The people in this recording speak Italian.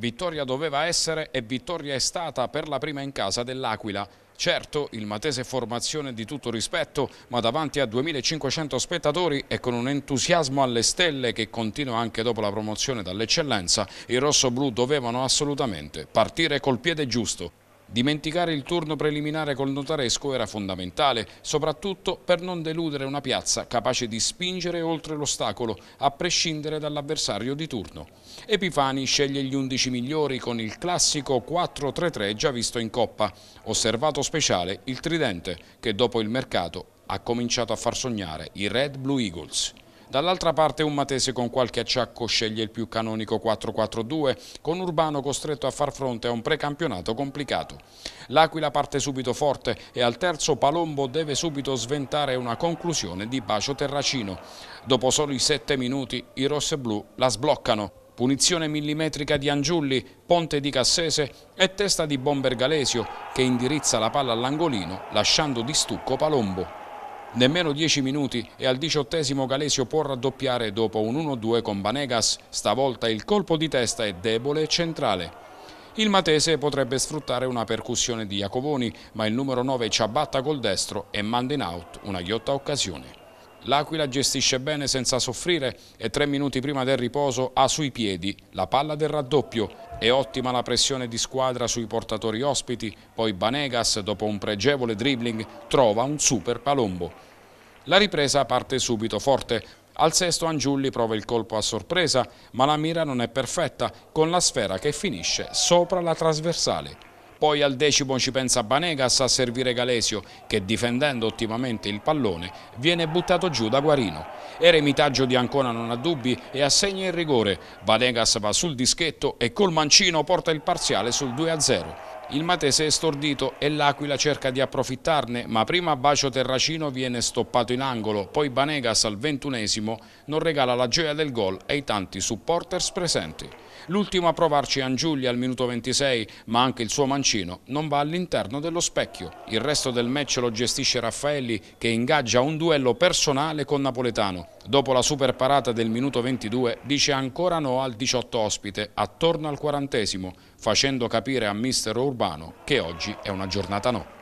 Vittoria doveva essere e vittoria è stata per la prima in casa dell'Aquila. Certo, il Matese formazione di tutto rispetto, ma davanti a 2500 spettatori e con un entusiasmo alle stelle che continua anche dopo la promozione dall'eccellenza, i rossoblù dovevano assolutamente partire col piede giusto Dimenticare il turno preliminare col notaresco era fondamentale, soprattutto per non deludere una piazza capace di spingere oltre l'ostacolo, a prescindere dall'avversario di turno. Epifani sceglie gli 11 migliori con il classico 4-3-3 già visto in Coppa, osservato speciale il tridente che dopo il mercato ha cominciato a far sognare i Red Blue Eagles. Dall'altra parte un Matese con qualche acciacco sceglie il più canonico 4-4-2 con Urbano costretto a far fronte a un precampionato complicato. L'Aquila parte subito forte e al terzo Palombo deve subito sventare una conclusione di Bacio Terracino. Dopo soli 7 minuti i e blu la sbloccano punizione millimetrica di Angiulli, ponte di Cassese e testa di Bomber Galesio che indirizza la palla all'angolino lasciando di stucco Palombo. Nemmeno 10 minuti e al diciottesimo Galesio può raddoppiare dopo un 1-2 con Banegas, stavolta il colpo di testa è debole e centrale. Il Matese potrebbe sfruttare una percussione di Iacovoni, ma il numero 9 ciabatta col destro e manda in out una ghiotta occasione. L'Aquila gestisce bene senza soffrire e tre minuti prima del riposo ha sui piedi la palla del raddoppio. È ottima la pressione di squadra sui portatori ospiti, poi Banegas dopo un pregevole dribbling trova un super palombo. La ripresa parte subito forte. Al sesto Angiulli prova il colpo a sorpresa, ma la mira non è perfetta, con la sfera che finisce sopra la trasversale. Poi al decimo ci pensa Banegas a servire Galesio che difendendo ottimamente il pallone viene buttato giù da Guarino. Eremitaggio di Ancona non ha dubbi e assegna il rigore. Banegas va sul dischetto e col mancino porta il parziale sul 2-0. Il Matese è stordito e l'Aquila cerca di approfittarne, ma prima Bacio Terracino viene stoppato in angolo, poi Banegas al ventunesimo non regala la gioia del gol ai tanti supporters presenti. L'ultimo a provarci Angiulia al minuto 26, ma anche il suo mancino non va all'interno dello specchio. Il resto del match lo gestisce Raffaelli che ingaggia un duello personale con Napoletano. Dopo la super parata del minuto 22 dice ancora no al 18 ospite, attorno al quarantesimo, facendo capire a mister Urbano che oggi è una giornata no.